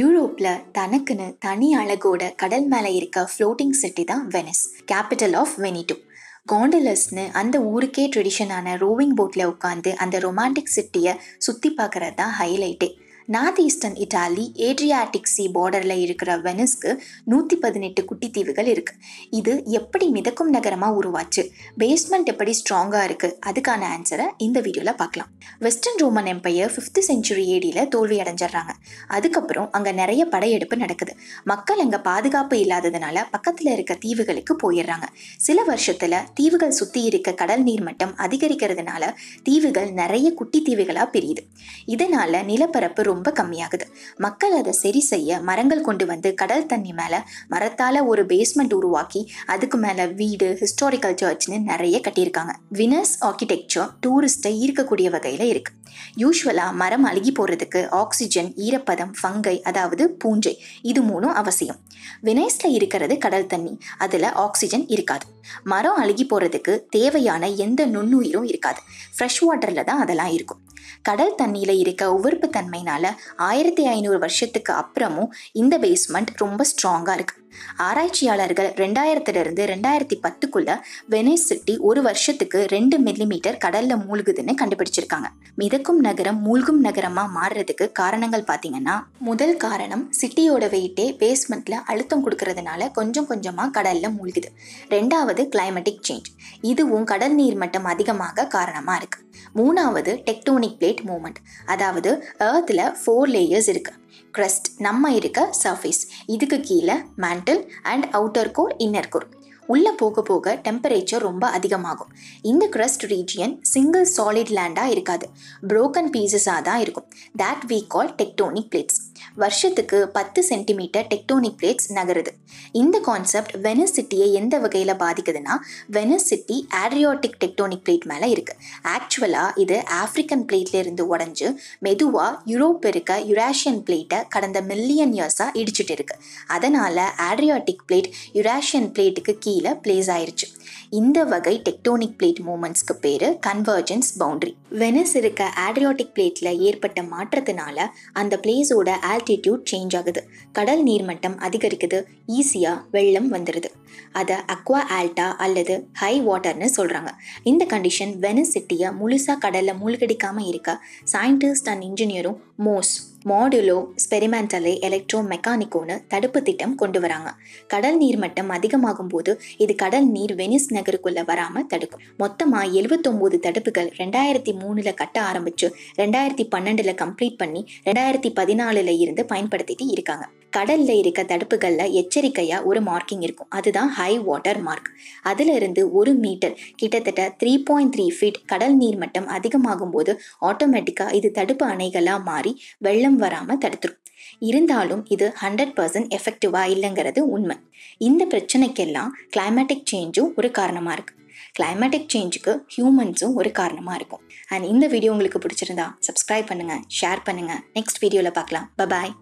யூரோப்பில் தனக்குன்னு தனி அழகோட கடல் மேலே இருக்க ஃப்ளோட்டிங் சிட்டி தான் வெனிஸ் கேபிட்டல் ஆஃப் வெனிடோ கோண்டலஸ்னு அந்த ஊருக்கே ட்ரெடிஷனான ரோவிங் போட்டில் உட்காந்து அந்த ரொமான்டிக் சிட்டியை சுற்றி பார்க்கறது தான் ஹைலைட்டே north eastern Italy Adriatic sea பார்டரில் இருக்கிற வெனிஸ்க்கு நூற்றி பதினெட்டு குட்டி தீவுகள் இருக்குது இது எப்படி மிதக்கும் நகரமாக உருவாச்சு பேஸ்மெண்ட் எப்படி ஸ்ட்ராங்காக இருக்குது அதுக்கான ஆன்சரை இந்த வீடியோவில் பார்க்கலாம் western Roman empire fifth century ஏடியில் தோல்வி அடைஞ்சிடுறாங்க அதுக்கப்புறம் அங்கே நிறைய படையெடுப்பு நடக்குது மக்கள் அங்கே பாதுகாப்பு இல்லாததுனால பக்கத்தில் இருக்க தீவுகளுக்கு போயிடுறாங்க சில வருஷத்தில் தீவுகள் சுற்றி இருக்க கடல் நீர்மட்டம் அதிகரிக்கிறதுனால தீவுகள் நிறைய குட்டி தீவுகளாக பிரியுது இதனால் நிலப்பரப்பு ரொம்ப கம்மியாகுது மக்கள் அதை சரி செய்ய மரங்கள் கொண்டு வந்து கடல் தண்ணி மேலே மரத்தால் ஒரு பேஸ்மெண்ட் உருவாக்கி அதுக்கு மேலே வீடு ஹிஸ்டாரிக்கல் சர்ச்னு நிறைய கட்டியிருக்காங்க வினஸ் ஆர்கிடெக்சர் டூரிஸ்ட்டை ஈர்க்கக்கூடிய வகையில் இருக்குது யூஸ்வலாக மரம் அழுகி போகிறதுக்கு ஆக்சிஜன் ஈரப்பதம் ஃபங்கை அதாவது பூஞ்சை இது மூணும் அவசியம் வினைஸில் இருக்கிறது கடல் தண்ணி அதில் ஆக்சிஜன் இருக்காது மரம் அழுகி போகிறதுக்கு தேவையான எந்த நுண்ணுயிரும் இருக்காது ஃப்ரெஷ் வாட்டரில் தான் அதெல்லாம் இருக்கும் கடல் தண்ணியில் இருக்க உவர்ப்பு தன்மைனால ஆயிரத்தி ஐநூறு வருஷத்துக்கு அப்புறமும் இந்த பேஸ்மெண்ட் ரொம்ப ஸ்ட்ராங்காக இருக்குது ஆராய்ச்சியாளர்கள் ரெண்டாயிரத்திலிருந்து ரெண்டாயிரத்தி பத்துக்குள்ள வெனிஸ் சிட்டி ஒரு வருஷத்துக்கு ரெண்டு மில்லிமீட்டர் கடல்ல மூழ்குதுன்னு கண்டுபிடிச்சிருக்காங்க மிதக்கும் நகரம் மூழ்கும் நகரமா மாறுறதுக்கு காரணங்கள் பார்த்தீங்கன்னா முதல் காரணம் சிட்டியோட வெயிட்டே பேஸ்மெண்ட்ல அழுத்தம் கொடுக்கறதுனால கொஞ்சம் கொஞ்சமா கடல்ல மூழ்குது ரெண்டாவது கிளைமேட்டிக் சேஞ்ச் இதுவும் கடல் நீர் மட்டம் அதிகமாக காரணமா இருக்கு மூணாவது டெக்டோனிக் பிளேட் மூமெண்ட் அதாவது ஏர்த்தில் ஃபோர் லேயர்ஸ் இருக்குது க்ரஸ்ட் நம்ம இருக்க சர்ஃபேஸ் இதுக்கு கீழே mantle and outer core inner core உள்ளே போக போக டெம்பரேச்சர் ரொம்ப அதிகமாகும் இந்த கிரஸ்ட் ரீஜியன் சிங்கிள் சாலிட் லேண்டாக இருக்காது ப்ரோக்கன் பீசஸாக தான் இருக்கும் தேட் வீ கால் டெக்டோனிக் பிளேட்ஸ் வருஷத்துக்கு பத்து சென்டிமீட்டர் டெக்டோனிக் பிளேட்ஸ் நகருது இந்த கான்செப்ட் வெனஸ் சிட்டியை எந்த வகையில் பாதிக்குதுன்னா Venice city Adriatic tectonic plate மேலே இருக்குது ஆக்சுவலாக இது ஆஃப்ரிக்கன் பிளேட்லேருந்து உடஞ்சு மெதுவாக யூரோப் இருக்க யுராஷியன் பிளேட்டை கடந்த மில்லியன் இயர்ஸாக இடிச்சிட்டு இருக்கு அதனால் ஆட்ரியாட்டிக் பிளேட் யுராஷியன் பிளேட்டுக்கு கீ கீழே பிளேஸ் ஆயிருச்சு இந்த வகை டெக்டோனிக் பிளேட் மூமெண்ட்ஸ்க்கு பேர் கன்வர்ஜென்ஸ் பவுண்ட்ரி வெனஸ் இருக்க ஆட்ரியாட்டிக் பிளேட்டில் ஏற்பட்ட மாற்றத்தினால அந்த பிளேஸோட ஆல்டிடியூட் சேஞ்ச் ஆகுது கடல் நீர்மட்டம் அதிகரிக்குது ஈஸியாக வெள்ளம் வந்துடுது அதை அக்வா ஆல்டா அல்லது ஹை வாட்டர்னு சொல்கிறாங்க இந்த கண்டிஷன் வெனஸ் சிட்டியை முழுசாக கடலில் மூழ்கடிக்காமல் இருக்க சயின்டிஸ்ட் அண்ட் இன்ஜினியரும் மோஸ் மாடுலோ ஸ்பெரிமெண்டலே எலக்ட்ரோ மெக்கானிக்கோன்னு தடுப்பு திட்டம் கொண்டு வராங்க கடல் நீர் மட்டம் அதிகமாகும் போது இது கடல் நீர் வெனிஸ் நகருக்குள்ள வராம தடுக்கும் மொத்தமா எழுபத்தொன்பது தடுப்புகள் ரெண்டாயிரத்தி மூணுல கட்ட ஆரம்பிச்சு ரெண்டாயிரத்தி பன்னெண்டுல கம்ப்ளீட் பண்ணி ரெண்டாயிரத்தி பதினாலுல இருந்து பயன்படுத்திட்டு இருக்காங்க கடல்ல இருக்க தடுப்புகள்ல எச்சரிக்கையா ஒரு மார்க்கிங் இருக்கும் அதுதான் ஹை வாட்டர் மார்க் அதுல இருந்து ஒரு மீட்டர் கிட்டத்தட்ட த்ரீ பாயிண்ட் த்ரீ ஃபீட் கடல் நீர் மட்டம் அதிகமாகும் போது ஆட்டோமேட்டிக்கா இது தடுப்பு அணைகளா மாறி வெள்ளம் வராம தடுத்துரும் இருந்தாலும் இது ஹண்ட்ரட் பர்சன்ட் எஃபெக்டிவா இல்லைங்கிறது உண்மை இந்த பிரச்சனைக்கெல்லாம் கிளைமேட்டிக் சேஞ்சும் ஒரு காரணமா இருக்கு கிளைமேட்டிக் சேஞ்சுக்கு ஹியூமன்ஸும் ஒரு காரணமாக இருக்கும் அண்ட் இந்த வீடியோ உங்களுக்கு பிடிச்சிருந்தா சப்ஸ்கிரைப் பண்ணுங்கள் ஷேர் பண்ணுங்கள் நெக்ஸ்ட் வீடியோவில் பார்க்கலாம் பபாய்